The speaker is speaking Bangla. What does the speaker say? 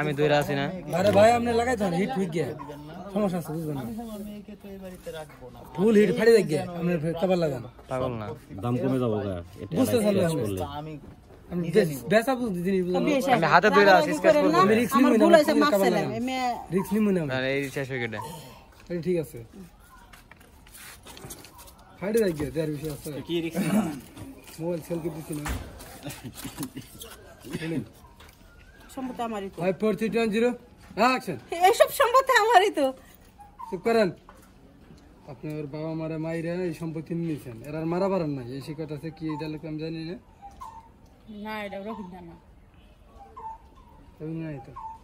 আমি দূরে আছি না আরে ভাই আপনি লাগাইছেন হিট হয়ে গিয়া সমস্যা আছে বুঝবেন না ফুল হিট ফাড়ি দেখ গিয়ে আপনি কবার লাগান পাগল না দাম কমে যাবো বুঝতে পারলে আমি রিক্স ঠিক আছে ফাড়ি মোবাইল সেলফি দিছি না four three two zero action এইসব সম্পদ আমারই তো চুপ করেন আপনি বাবা মারা মাইরা এই সম্পত্তি নিয়েছেন এর আর মারা নাই এই শিকট আছে কি এটা লোক আমি জানি না না তো